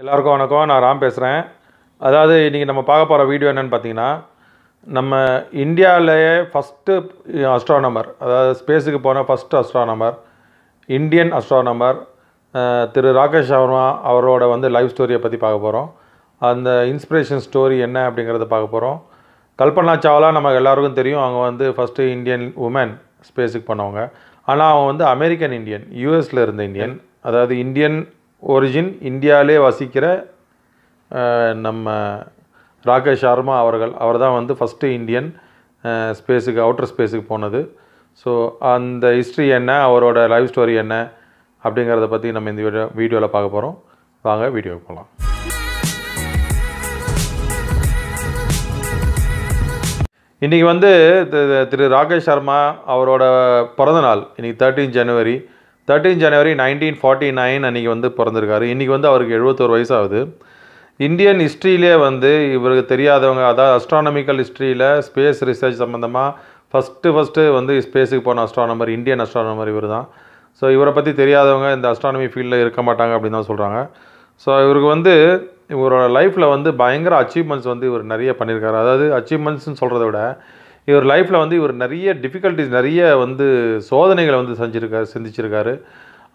எல்லாருக்கும் வணக்கம் நான் ராம் பேசுகிறேன் அதாவது இன்றைக்கி நம்ம பார்க்க போகிற வீடியோ என்னென்னு பார்த்தீங்கன்னா நம்ம இந்தியாவிலேயே ஃபஸ்ட்டு அஸ்ட்ரானமர் அதாவது ஸ்பேஸுக்கு போன first astronomer Indian astronomer Thiru Rakesh Sharma அவரோட வந்து லைஃப் ஸ்டோரியை பற்றி பார்க்க போகிறோம் அந்த இன்ஸ்பிரேஷன் ஸ்டோரி என்ன அப்படிங்கிறத பார்க்க போகிறோம் கல்பனா சாவலா நமக்கு எல்லாருக்கும் தெரியும் அவங்க வந்து ஃபஸ்ட்டு இந்தியன் உமன் ஸ்பேஸுக்கு போனவங்க ஆனால் அவங்க வந்து அமெரிக்கன் இந்தியன் யூஎஸில் இருந்த இந்தியன் அதாவது இந்தியன் ஒரிஜின் இந்தியாவிலே வசிக்கிற நம்ம ராகேஷ் சர்மா அவர்கள் அவர் தான் வந்து ஃபஸ்ட்டு இந்தியன் ஸ்பேஸுக்கு அவுட்டர் ஸ்பேஸுக்கு போனது ஸோ அந்த ஹிஸ்ட்ரி என்ன அவரோட லைஃப் ஸ்டோரி என்ன அப்படிங்கிறத பற்றி நம்ம இந்த வீடியோ வீடியோவில் பார்க்க போகிறோம் வாங்க வீடியோவுக்கு போகலாம் இன்றைக்கி வந்து திரு ராகேஷ் சர்மா அவரோட பிறந்தநாள் இன்றைக்கி thirteen January thirteen January nineteen forty nine அன்றைக்கி வந்து பிறந்திருக்காரு இன்றைக்கி வந்து அவருக்கு எழுபத்தோரு வயசாகுது இந்தியன் ஹிஸ்ட்ரியிலே வந்து இவருக்கு தெரியாதவங்க அதாவது அஸ்ட்ரானமிக்கல் ஹிஸ்ட்ரியில் ஸ்பேஸ் ரிசர்ச் சம்மந்தமாக ஃபஸ்ட்டு ஃபஸ்ட்டு வந்து ஸ்பேஸுக்கு போன அஸ்ட்ரானமர் இந்தியன் அஸ்ட்ரானமர் இவர் தான் ஸோ இவரை பற்றி தெரியாதவங்க இந்த அஸ்ட்ரானமி ஃபீல்டில் இருக்க மாட்டாங்க அப்படின்னு தான் சொல்கிறாங்க ஸோ இவருக்கு வந்து இவரோட லைஃப்பில் வந்து பயங்கர அச்சீவ்மெண்ட்ஸ் வந்து இவர் நிறைய பண்ணியிருக்காரு அதாவது அச்சீவ்மெண்ட்ஸ்னு சொல்கிறத விட இவர் லைஃப்பில் வந்து இவர் நிறைய டிஃபிகல்ட்டிஸ் நிறைய வந்து சோதனைகளை வந்து செஞ்சுருக்காரு சிந்திச்சிருக்காரு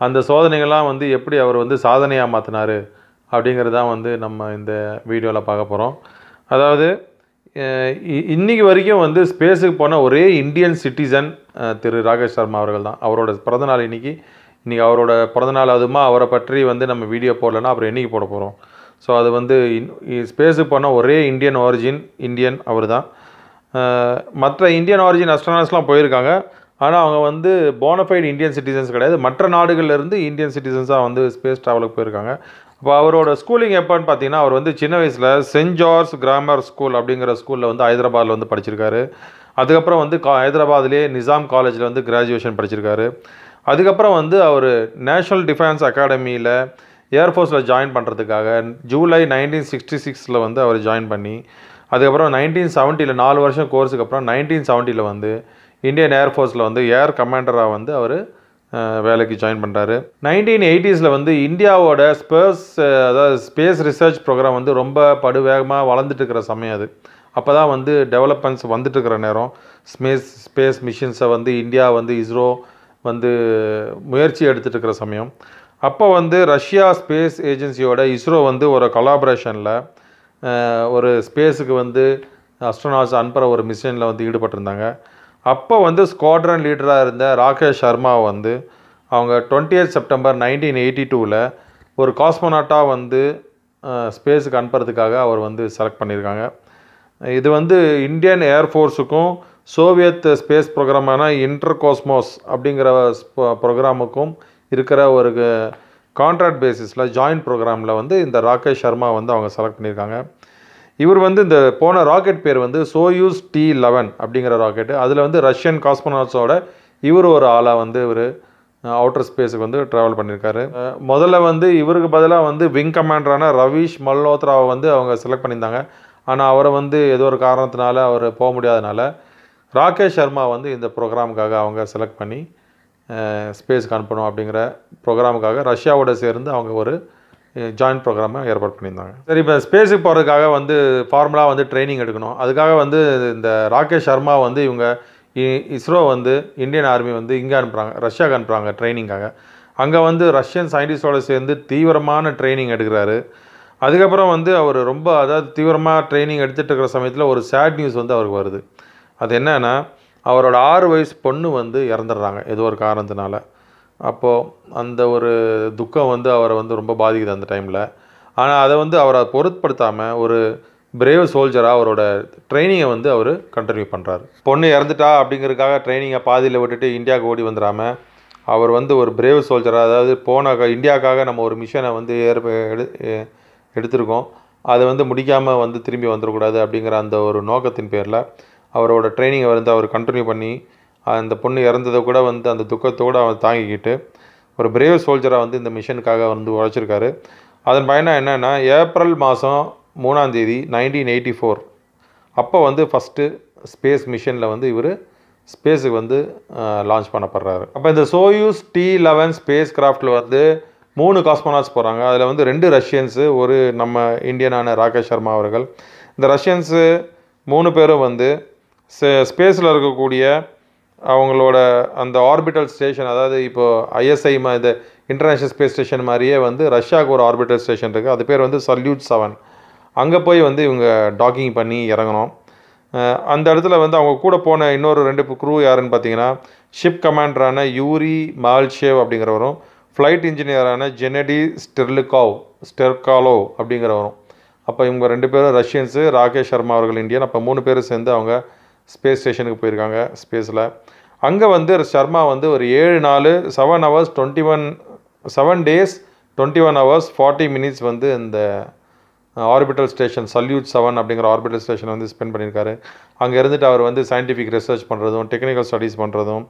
அந்த சோதனைகள்லாம் வந்து எப்படி அவர் வந்து சாதனையாக மாற்றினார் அப்படிங்கிறது தான் வந்து நம்ம இந்த வீடியோவில் பார்க்க போகிறோம் அதாவது இன்றைக்கி வரைக்கும் வந்து ஸ்பேஸுக்கு போன ஒரே இந்தியன் சிட்டிசன் திரு ராகேஷ் சர்மா அவர்கள் தான் அவரோட பிறந்தநாள் இன்றைக்கி இன்றைக்கி அவரோட பிறந்தநாள் அதுமா அவரை பற்றி வந்து நம்ம வீடியோ போடலன்னா அப்புறம் இன்றைக்கி போட போகிறோம் ஸோ அது வந்து ஸ்பேஸுக்கு போன ஒரே இந்தியன் ஆரிஜின் இந்தியன் அவர் தான் மற்ற இந்தியன் ஆரிஜின் அஸ்ட்ரானாஸ்லாம் போயிருக்காங்க ஆனால் அவங்க வந்து போனஃபைடு இந்தியன் சிட்டிசன்ஸ் கிடையாது மற்ற நாடுகள்லேருந்து இந்தியன் சிட்டிசன்ஸாக வந்து ஸ்பேஸ் ட்ராவலுக்கு போயிருக்காங்க இப்போ அவரோட ஸ்கூலிங் எப்போன்னு பார்த்தீங்கன்னா அவர் வந்து சின்ன வயசில் சென்ட் ஜார்ஜ் கிராமர் ஸ்கூல் அப்படிங்கிற ஸ்கூலில் வந்து ஹைதராபாத்தில் வந்து படிச்சிருக்காரு அதுக்கப்புறம் வந்து கா ஹைதராபாத்லேயே நிசாம் காலேஜில் வந்து கிராஜுவேஷன் படிச்சிருக்காரு அதுக்கப்புறம் வந்து அவர் நேஷ்னல் டிஃபென்ஸ் அகாடமியில் ஏர்ஃபோர்ஸில் ஜாயின் பண்ணுறதுக்காக ஜூலை நைன்டீன் சிக்ஸ்டி சிக்ஸில் வந்து அவர் ஜாயின் பண்ணி அதுக்கப்புறம் நைன்டீன் செவன்ட்டியில் நாலு வருஷம் கோர்ஸுக்கு அப்புறம் நைன்டீன் செவன்ட்டியில் வந்து இந்தியன் ஏர்ஃபோர்ஸில் வந்து ஏர் கமாண்டராக வந்து அவர் வேலைக்கு ஜாயின் பண்ணுறாரு நைன்டீன் எயிட்டிஸில் வந்து இந்தியாவோட ஸ்பேஸ் அதாவது ஸ்பேஸ் ரிசர்ச் ப்ரோக்ராம் வந்து ரொம்ப படுவேகமாக வளர்ந்துட்டு இருக்கிற சமயம் அது அப்போ தான் வந்து டெவலப்மெண்ட்ஸ் வந்துட்டுருக்கிற நேரம் ஸ்மேஸ் ஸ்பேஸ் மிஷின்ஸை வந்து இந்தியா வந்து இஸ்ரோ வந்து முயற்சி எடுத்துகிட்டு இருக்கிற சமயம் அப்போ வந்து ரஷ்யா ஸ்பேஸ் ஏஜென்சியோட இஸ்ரோ வந்து ஒரு கொலாபரேஷனில் ஒரு ஸ்பேஸுக்கு வந்து அஸ்ட்ரோனாட்ஸ் அனுப்புகிற ஒரு மிஷனில் வந்து ஈடுபட்டிருந்தாங்க அப்போ வந்து ஸ்குவாட்ரன் லீடராக இருந்த ராகேஷ் சர்மா வந்து அவங்க twenty eight September nineteen eighty டூவில் ஒரு காஸ்மோனாட்டாக வந்து ஸ்பேஸுக்கு அனுப்புறதுக்காக அவர் வந்து செலக்ட் பண்ணியிருக்காங்க இது வந்து இந்தியன் ஏர்ஃபோர்ஸுக்கும் சோவியத் ஸ்பேஸ் ப்ரோக்ராமான இன்டர் கோஸ்மோஸ் அப்படிங்கிற ப்ரோக்ராமுக்கும் இருக்கிற ஒரு கான்ட்ராக்ட் பேசிஸில் ஜாயின்ட் ப்ரோக்ராமில் வந்து இந்த ராகேஷ் சர்மா வந்து அவங்க செலக்ட் பண்ணியிருக்காங்க இவர் வந்து இந்த போன ராக்கெட் பேர் வந்து சோயூஸ் டி லெவன் அப்படிங்கிற ராக்கெட்டு அதில் வந்து ரஷ்யன் காஸ்மோனாட்ஸோட இவர் ஒரு ஆளாக வந்து இவர் அவுட்டர் ஸ்பேஸுக்கு வந்து ட்ராவல் பண்ணியிருக்காரு முதல்ல வந்து இவருக்கு பதிலாக வந்து விங் கமாண்டரான ரவீஷ் மல்ஹோத்ராவை வந்து அவங்க செலக்ட் பண்ணியிருந்தாங்க ஆனால் அவரை வந்து ஏதோ ஒரு காரணத்தினால அவர் போக முடியாதனால ராகேஷ் சர்மா வந்து இந்த ப்ரோக்ராமுக்காக அவங்க செலக்ட் பண்ணி ஸ்பேஸுக்கு அனுப்பணும் அப்படிங்கிற ப்ரோக்ராமுக்காக ரஷ்யாவோட சேர்ந்து அவங்க ஒரு ஜாயின்ட் ப்ரோக்ராமை ஏற்பாடு பண்ணியிருந்தாங்க சரி இப்போ ஸ்பேஸுக்கு போகிறதுக்காக வந்து ஃபார்முலாக வந்து ட்ரைனிங் எடுக்கணும் அதுக்காக வந்து இந்த ராகேஷ் சர்மா வந்து இவங்க இஸ்ரோ வந்து இந்தியன் ஆர்மி வந்து இங்கே அனுப்புகிறாங்க ரஷ்யாவுக்கு அனுப்புகிறாங்க ட்ரைனிங்காக அங்கே வந்து ரஷ்யன் சயின்டிஸ்டோடு சேர்ந்து தீவிரமான ட்ரைனிங் எடுக்கிறாரு அதுக்கப்புறம் வந்து அவர் ரொம்ப அதாவது தீவிரமாக ட்ரைனிங் எடுத்துகிட்டு இருக்கிற சமயத்தில் ஒரு சேட் நியூஸ் வந்து அவருக்கு வருது அது என்னென்னா அவரோட ஆறு வயசு பொண்ணு வந்து இறந்துடுறாங்க ஏதோ ஒரு காரணத்தினால அப்போது அந்த ஒரு துக்கம் வந்து அவரை வந்து ரொம்ப பாதிக்குது அந்த டைமில் ஆனால் அதை வந்து அவரை பொருட்படுத்தாமல் ஒரு பிரேவ் சோல்ஜராக அவரோட ட்ரைனிங்கை வந்து அவர் கண்டினியூ பண்ணுறாரு பொண்ணு இறந்துட்டா அப்படிங்கிறதுக்காக ட்ரைனிங்கை பாதியில் விட்டுட்டு இந்தியாவுக்கு ஓடி வந்துடாமல் அவர் வந்து ஒரு பிரேவ் சோல்ஜராக அதாவது போன இந்தியாவுக்காக நம்ம ஒரு மிஷனை வந்து ஏற்ப எடு எடுத்திருக்கோம் அதை வந்து முடிக்காமல் வந்து திரும்பி வந்துடக்கூடாது அப்படிங்கிற அந்த ஒரு நோக்கத்தின் பேரில் அவரோட ட்ரைனிங்கை வந்து அவர் கண்டினியூ பண்ணி அந்த பொண்ணு இறந்ததை கூட வந்து அந்த துக்கத்தோடு அவர் தாங்கிக்கிட்டு ஒரு பிரேவ் சோல்ஜராக வந்து இந்த மிஷனுக்காக வந்து உழைச்சிருக்காரு அதன் பயனாக என்னென்னா ஏப்ரல் மாதம் மூணாந்தேதி நைன்டீன் எயிட்டி ஃபோர் அப்போ வந்து ஃபஸ்ட்டு ஸ்பேஸ் மிஷனில் வந்து இவர் ஸ்பேஸுக்கு வந்து லான்ச் பண்ணப்படுறாரு அப்போ இந்த சோயூஸ் டி லெவன் ஸ்பேஸ் கிராஃப்டில் வந்து மூணு காஸ்மோனாட்ஸ் போகிறாங்க அதில் வந்து ரெண்டு ரஷ்யன்ஸு ஒரு நம்ம இந்தியனான ராகேஷ் சர்மா அவர்கள் இந்த ரஷ்யன்ஸு மூணு பேரும் வந்து ஸ்பேஸில் இருக்கக்கூடிய அவங்களோட அந்த ஆர்பிட்டல் ஸ்டேஷன் அதாவது இப்போது ஐஎஸ்ஐ மா இந்த இன்டர்நேஷ்னல் ஸ்பேஸ் ஸ்டேஷன் மாதிரியே வந்து ரஷ்யாவுக்கு ஒரு ஆர்பிட்டல் ஸ்டேஷன் இருக்குது அது பேர் வந்து சல்யூட் செவன் அங்கே போய் வந்து இவங்க டாக்கிங் பண்ணி இறங்கணும் அந்த இடத்துல வந்து அவங்க கூட போன இன்னொரு ரெண்டு க்ரூ யாருன்னு பார்த்தீங்கன்னா ஷிப் கமாண்டரான யூரி மால்ஷேவ் அப்படிங்கிறவரும் ஃப்ளைட் இன்ஜினியரான ஜெனடி ஸ்டெர்லுகாவ் ஸ்டெர்காலோ அப்படிங்கிறவரும் அப்போ இவங்க ரெண்டு பேரும் ரஷ்யன்ஸு ராகேஷ் சர்மா அவர்கள் இந்தியன் அப்போ மூணு பேரும் சேர்ந்து அவங்க ஸ்பேஸ் ஸ்டேஷனுக்கு போயிருக்காங்க ஸ்பேஸில் அங்கே வந்து சர்மா வந்து ஒரு ஏழு நாலு seven hours twenty one seven days twenty one hours forty minutes வந்து இந்த ஆர்பிட்டல் ஸ்டேஷன் சல்யூட் செவன் அப்படிங்கிற ஆர்பிட்டல் ஸ்டேஷன் வந்து ஸ்பெண்ட் பண்ணியிருக்காரு அங்கே இருந்துட்டு அவர் வந்து சயின்டிஃபிக் ரிசர்ச் பண்ணுறதும் டெக்னிக்கல் ஸ்டடீஸ் பண்ணுறதும்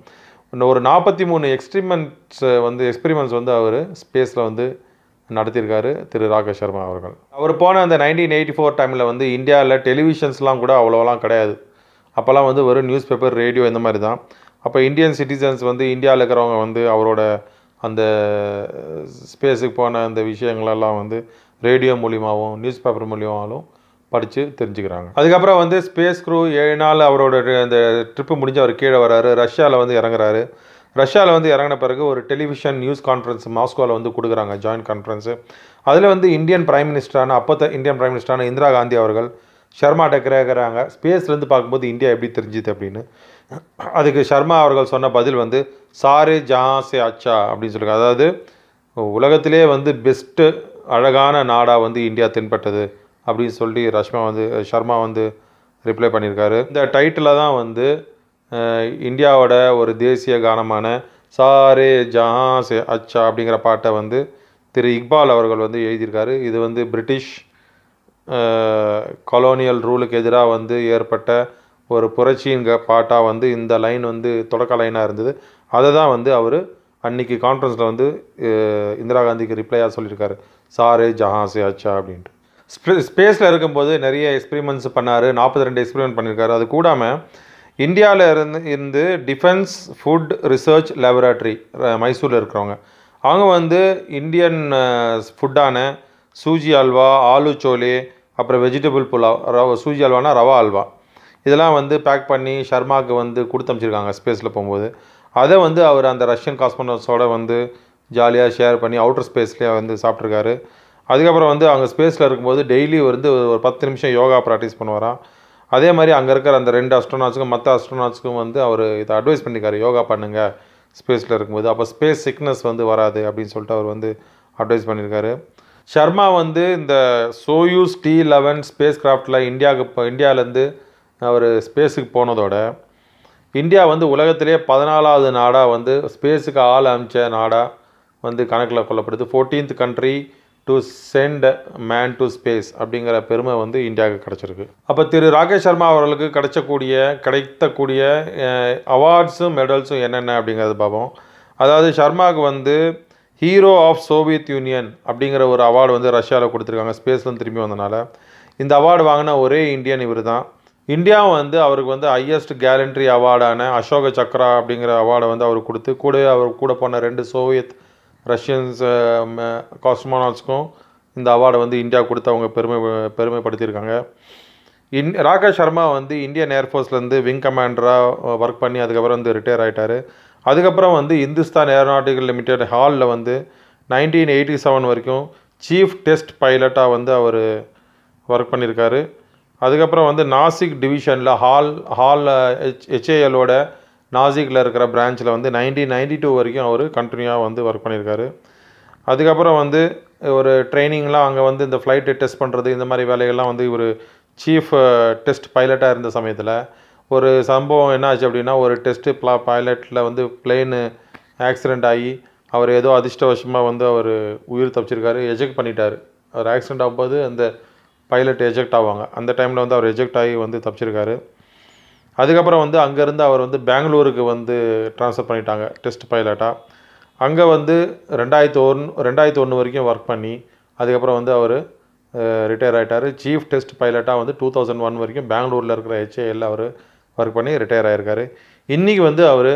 இன்னும் ஒரு நாற்பத்தி மூணு எக்ஸ்பிரிமெண்ட்ஸ் uh, வந்து எக்ஸ்பிரிமெண்ட்ஸ் வந்து அவர் ஸ்பேஸில் வந்து நடத்தியிருக்காரு திரு ராகேஷ் சர்மா அவர்கள் அவர் போன அந்த நைன்டீன் எயிட்டி ஃபோர் டைமில் வந்து இந்தியாவில் டெலிவிஷன்ஸ்லாம் கூட அவ்வளோலாம் கிடையாது அப்போல்லாம் வந்து வெறும் நியூஸ் பேப்பர் ரேடியோ இந்த மாதிரி தான் அப்போ இந்தியன் சிட்டிசன்ஸ் வந்து இந்தியாவில் இருக்கிறவங்க வந்து அவரோட அந்த ஸ்பேஸுக்கு போன அந்த விஷயங்களெல்லாம் வந்து ரேடியோ மூலியமாகவும் நியூஸ் பேப்பர் மூலியமாகவும் படித்து தெரிஞ்சுக்கிறாங்க அதுக்கப்புறம் வந்து ஸ்பேஸ் குரூ ஏழு நாள் அவரோட அந்த ட்ரிப்பு முடிஞ்சு அவர் கீழே வராரு ரஷ்யாவில் வந்து இறங்குறாரு ரஷ்யாவில் வந்து இறங்கின பிறகு ஒரு டெலிவிஷன் நியூஸ் கான்ஃபரன்ஸ் மாஸ்கோவில் வந்து கொடுக்குறாங்க ஜாயின்ட் கான்ஃபரன்ஸு அதில் வந்து இந்தியன் பிரைம் மினிஸ்டரான அப்போத்த இந்தியன் பிரைம் மினிஸ்டரான இந்திரா காந்தி அவர்கள் ஷர்மா டக்கராகிறாங்க ஸ்பேஸ்லேருந்து பார்க்கும்போது இந்தியா எப்படி தெரிஞ்சுது அப்படின்னு அதுக்கு ஷர்மா அவர்கள் சொன்ன பதில் வந்து சாரே ஜஹான் அச்சா அப்படின்னு சொல்லுங்க அதாவது உலகத்திலே வந்து பெஸ்ட்டு அழகான நாடாக வந்து இந்தியா தென்பட்டது அப்படின்னு சொல்லி ரஷ்மா வந்து ஷர்மா வந்து ரிப்ளை பண்ணியிருக்காரு இந்த டைட்டில் தான் வந்து இந்தியாவோட ஒரு தேசிய கானமான சாரே ஜஹான் சே அச்சா அப்படிங்கிற பாட்டை வந்து திரு இக்பால் அவர்கள் வந்து எழுதியிருக்காரு இது வந்து பிரிட்டிஷ் கொலோனியல் ரூலுக்கு எதிராக வந்து ஏற்பட்ட ஒரு புரட்சியின் பாட்டாக வந்து இந்த லைன் வந்து தொடக்க லைனாக இருந்தது அதை தான் வந்து அவர் அன்றைக்கி கான்ஃபரன்ஸில் வந்து இந்திரா காந்திக்கு ரிப்ளையாக சொல்லியிருக்காரு சாரு ஜஹாசே அச்சா அப்படின்ட்டு ஸ்பே ஸ்பேஸில் இருக்கும்போது நிறைய எக்ஸ்பிரிமெண்ட்ஸ் பண்ணார் நாற்பத்தி ரெண்டு எக்ஸ்பிரிமெண்ட் பண்ணியிருக்காரு அது கூடாமல் இந்தியாவில் இருந்து இருந்து டிஃபென்ஸ் ஃபுட் ரிசர்ச் லேபரேட்டரி மைசூரில் இருக்கிறவங்க அவங்க வந்து இந்தியன் ஃபுட்டான சூஜி அல்வா ஆலு சோலே அப்புறம் வெஜிடபிள் புலாவ் ரவ சூஜி அல்வானா ரவா அல்வா இதெல்லாம் வந்து பேக் பண்ணி ஷர்மாவுக்கு வந்து கொடுத்து அனுப்பிச்சிருக்காங்க ஸ்பேஸில் போகும்போது அதை வந்து அவர் அந்த ரஷ்யன் காஸ்மோனோட வந்து ஜாலியாக ஷேர் பண்ணி அவுட்டர் ஸ்பேஸ்லேயே வந்து சாப்பிட்ருக்காரு அதுக்கப்புறம் வந்து அங்கே ஸ்பேஸில் இருக்கும்போது டெய்லி வந்து ஒரு பத்து நிமிஷம் யோகா ப்ராக்டிஸ் பண்ணுவாராம் அதே மாதிரி அங்கே இருக்கிற அந்த ரெண்டு அஸ்ட்ரோனாட்ஸுக்கும் மற்ற அஸ்ட்ரோனாட்ஸுக்கும் வந்து அவர் இதை அட்வைஸ் பண்ணிக்காரு யோகா பண்ணுங்கள் ஸ்பேஸில் இருக்கும்போது அப்போ ஸ்பேஸ் சிக்னஸ் வந்து வராது அப்படின்னு சொல்லிட்டு அவர் வந்து அட்வைஸ் பண்ணியிருக்காரு ஷர்மா வந்து இந்த சோயூஸ் டி லெவன் ஸ்பேஸ் கிராஃப்டில் இந்தியாவுக்கு இப்போ இந்தியாவிலேருந்து அவர் ஸ்பேஸுக்கு போனதோட இந்தியா வந்து உலகத்திலே பதினாலாவது நாடாக வந்து ஸ்பேஸுக்கு ஆள் அமைச்ச நாடாக வந்து கணக்கில் கொல்லப்படுது fourteenth country to sent man to space அப்படிங்கிற பெருமை வந்து இந்தியாவுக்கு கிடச்சிருக்கு அப்போ திரு ராகேஷ் சர்மா அவர்களுக்கு கிடைச்சக்கூடிய கிடைத்தக்கூடிய அவார்ட்ஸும் மெடல்ஸும் என்னென்ன அப்படிங்கிறது பார்ப்போம் அதாவது ஷர்மாவுக்கு வந்து ஹீரோ ஆஃப் சோவியத் யூனியன் அப்படிங்கிற ஒரு அவார்டு வந்து ரஷ்யாவில் கொடுத்துருக்காங்க ஸ்பேஸ்லேருந்து திரும்பி வந்தனால இந்த அவார்டு வாங்கின ஒரே இந்தியன் இவர் தான் இந்தியா வந்து அவருக்கு வந்து ஹையஸ்ட் கேலண்ட்ரி அவார்டான அசோக சக்ரா அப்படிங்கிற அவார்டை வந்து அவர் கொடுத்து கூட அவர் கூட போன ரெண்டு சோவியத் ரஷ்யன்ஸ் காஸ்மானாட்ஸ்க்கும் இந்த அவார்டை வந்து இந்தியா கொடுத்து அவங்க பெருமை பெருமைப்படுத்தியிருக்காங்க இன் ராகேஷ் சர்மா வந்து இந்தியன் ஏர்ஃபோர்ஸ்லேருந்து விங் கமாண்டராக ஒர்க் பண்ணி அதுக்கப்புறம் வந்து ரிட்டையர் ஆகிட்டார் அதுக்கப்புறம் வந்து இந்துஸ்தான் ஏரோநாட்டிக்கல் லிமிடெட் ஹாலில் வந்து நைன்டீன் எயிட்டி செவன் வரைக்கும் சீஃப் டெஸ்ட் பைலட்டாக வந்து அவர் ஒர்க் பண்ணியிருக்காரு அதுக்கப்புறம் வந்து நாசிக் டிவிஷனில் ஹால் ஹாலில் ஹெச் ஹெச்ஏஎலோட நாசிக்கில் இருக்கிற பிரான்ச்சில் வந்து நைன்டீன் நைன்டி டூ வரைக்கும் அவர் கண்டினியூவாக வந்து ஒர்க் பண்ணியிருக்காரு அதுக்கப்புறம் வந்து ஒரு ட்ரைனிங்லாம் அங்கே வந்து இந்த ஃப்ளைட்டு டெஸ்ட் பண்ணுறது இந்த மாதிரி வேலைகள்லாம் வந்து இவர் சீஃப் டெஸ்ட் பைலட்டாக இருந்த சமயத்தில் ஒரு சம்பவம் என்னாச்சு அப்படின்னா ஒரு டெஸ்ட்டு ப்ளா பைலட்டில் வந்து பிளேனு ஆக்சிடெண்ட் ஆகி அவர் ஏதோ அதிர்ஷ்டவசமாக வந்து அவர் உயிர் தப்பிச்சிருக்காரு எஜெக்ட் பண்ணிட்டார் அவர் ஆக்சிடெண்ட் ஆகும்போது அந்த பைலட் எஜெக்ட் ஆவாங்க அந்த டைமில் வந்து அவர் எஜெக்ட் ஆகி வந்து தப்பிச்சிருக்காரு அதுக்கப்புறம் வந்து அங்கேருந்து அவர் வந்து பெங்களூருக்கு வந்து ட்ரான்ஸ்ஃபர் பண்ணிட்டாங்க டெஸ்ட் பைலட்டாக அங்கே வந்து ரெண்டாயிரத்து ஒன்று ரெண்டாயிரத்து ஒன்று வரைக்கும் ஒர்க் பண்ணி அதுக்கப்புறம் வந்து அவர் ரிட்டையர் ஆகிட்டார் சீஃப் டெஸ்ட் பைலட்டாக வந்து டூ தௌசண்ட் ஒன் வரைக்கும் பெங்களூரில் இருக்கிற ஹெச்ஏஎல் அவர் ஒர்க் பண்ணி ரிட்டையர் ஆகியிருக்காரு இன்றைக்கி வந்து அவர்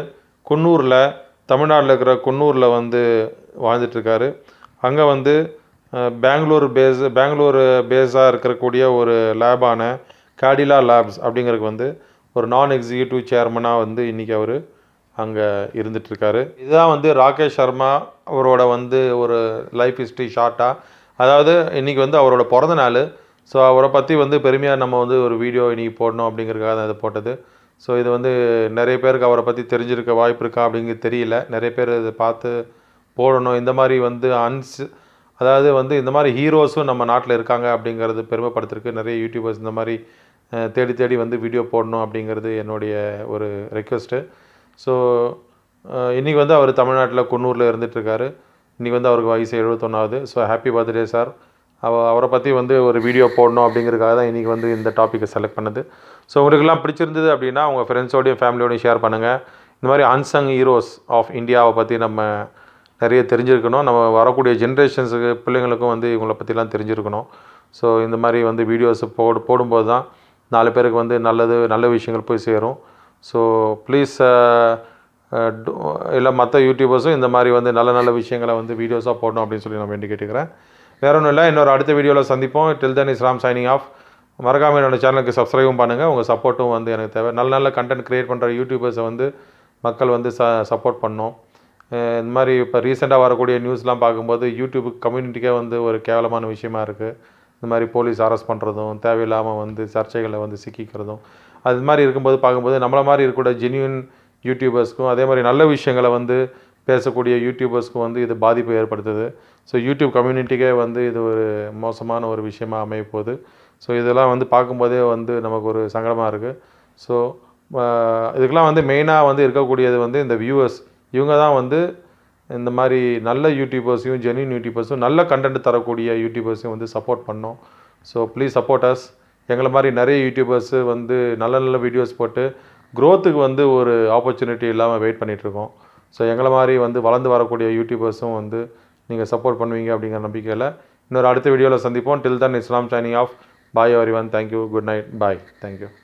குன்னூரில் தமிழ்நாட்டில் இருக்கிற குன்னூரில் வந்து வாழ்ந்துட்டுருக்காரு அங்கே வந்து பெங்களூர் பேஸ் பெங்களூர் பேஸாக இருக்கக்கூடிய ஒரு லேபான கேடிலா லேப்ஸ் அப்படிங்கிறதுக்கு வந்து ஒரு நான் எக்ஸிக்யூட்டிவ் சேர்மனாக வந்து இன்றைக்கி அவர் அங்கே இருந்துகிட்ருக்காரு இதுதான் வந்து ராகேஷ் சர்மா அவரோட வந்து ஒரு லைஃப் ஹிஸ்ட்ரி ஷார்ட்டாக அதாவது இன்றைக்கி வந்து அவரோட பிறந்த நாள் ஸோ அவரை பற்றி வந்து பெருமையாக நம்ம வந்து ஒரு வீடியோ இன்றைக்கி போடணும் அப்படிங்கிறதுக்காக தான் இதை போட்டது ஸோ இது வந்து நிறைய பேருக்கு அவரை பற்றி தெரிஞ்சிருக்க வாய்ப்பு இருக்கா அப்படிங்கிறது தெரியல நிறைய பேர் இதை பார்த்து போடணும் இந்த மாதிரி வந்து அன்ஸ் அதாவது வந்து இந்த மாதிரி ஹீரோஸும் நம்ம நாட்டில் இருக்காங்க அப்படிங்கிறது பெருமைப்படுத்திருக்கு நிறைய யூடியூபர்ஸ் இந்த மாதிரி தேடி தேடி வந்து வீடியோ போடணும் அப்படிங்கிறது என்னுடைய ஒரு ரெக்வெஸ்ட்டு ஸோ இன்றைக்கி வந்து அவர் தமிழ்நாட்டில் குன்னூரில் இருந்துகிட்ருக்காரு இன்றைக்கி வந்து அவருக்கு வயசு எழுபத்தொன்னாவது ஸோ ஹாப்பி பர்த்டே சார் அவரை பற்றி வந்து ஒரு வீடியோ போடணும் அப்படிங்கிறதுக்காக தான் இன்றைக்கி வந்து இந்த டாப்பிக்கை செலக்ட் பண்ணுது ஸோ உங்களுக்குலாம் பிடிச்சிருந்தது அப்படின்னா உங்கள் ஃப்ரெண்ட்ஸோடையும் ஃபேமிலியோடையும் ஷேர் பண்ணுங்கள் இந்த மாதிரி அன்சங் ஹீரோஸ் ஆஃப் இந்தியாவை பற்றி நம்ம நிறைய தெரிஞ்சிருக்கணும் நம்ம வரக்கூடிய ஜென்ரேஷன்ஸுக்கு பிள்ளைங்களுக்கும் வந்து இவங்களை பற்றிலாம் தெரிஞ்சிருக்கணும் ஸோ இந்த மாதிரி வந்து வீடியோஸ் போடு போடும்போது தான் நாலு பேருக்கு வந்து நல்லது நல்ல விஷயங்கள் போய் சேரும் ஸோ ப்ளீஸ் இல்லை மற்ற யூடியூபர்ஸும் இந்த மாதிரி வந்து நல்ல நல்ல விஷயங்களை வந்து வீடியோஸாக போடணும் அப்படின்னு சொல்லி நான் வேண்டி கேட்டுக்கிறேன் வேறு ஒன்றும் இல்லை இன்னொரு அடுத்த வீடியோவில் சந்திப்போம் till then is Ram signing off மறக்காமல் என்னோடய சேனலுக்கு சப்ஸ்கிரைபும் பண்ணுங்கள் உங்கள் சப்போர்ட்டும் வந்து எனக்கு தேவை நல்ல நல்ல கண்டென்ட் க்ரியேட் பண்ணுற யூடியூபர்ஸை வந்து மக்கள் வந்து ச சப்போர்ட் பண்ணும் இந்த மாதிரி இப்போ ரீசெண்டாக வரக்கூடிய நியூஸ்லாம் பார்க்கும்போது யூடியூப் கம்யூனிட்டிக்கே வந்து ஒரு கேவலமான விஷயமா இருக்குது இந்த மாதிரி போலீஸ் அரெஸ்ட் பண்ணுறதும் தேவையில்லாமல் வந்து சர்ச்சைகளை வந்து சிக்கிக்கிறதும் அது மாதிரி இருக்கும்போது பார்க்கும்போது நம்மளை மாதிரி இருக்கக்கூடிய ஜென்யூன் யூடியூபர்ஸ்க்கும் அதே மாதிரி நல்ல விஷயங்களை வந்து பேசக்கூடிய யூடியூபர்ஸ்க்கு வந்து இது பாதிப்பு ஏற்படுத்துது ஸோ யூடியூப் கம்யூனிட்டிக்கே வந்து இது ஒரு மோசமான ஒரு விஷயமாக அமைய போகுது ஸோ இதெல்லாம் வந்து பார்க்கும்போதே வந்து நமக்கு ஒரு சங்கடமாக இருக்குது ஸோ இதுக்கெலாம் வந்து மெயினாக வந்து இருக்கக்கூடியது வந்து இந்த வியூவர்ஸ் இவங்க தான் வந்து இந்த மாதிரி நல்ல யூடியூபர்ஸையும் ஜெனியூன் யூடியூபர்ஸும் நல்ல கண்டென்ட் தரக்கூடிய யூடியூபர்ஸையும் வந்து சப்போர்ட் பண்ணோம் ஸோ ப்ளீஸ் சப்போர்ட் அஸ் எங்களை மாதிரி நிறைய யூடியூபர்ஸு வந்து நல்ல நல்ல வீடியோஸ் போட்டு க்ரோத்துக்கு வந்து ஒரு ஆப்பர்ச்சுனிட்டி இல்லாமல் வெயிட் பண்ணிகிட்ருக்கோம் ஸோ எங்களை மாதிரி வந்து வளர்ந்து வரக்கூடிய யூடியூபர்ஸும் வந்து நீங்கள் சப்போர்ட் பண்ணுவீங்க அப்படிங்கிற நம்பிக்கையில் இன்னொரு அடுத்த வீடியோவில் சந்திப்போம் டில் தன் இஸ்லாம் signing off bye everyone thank you good night bye thank you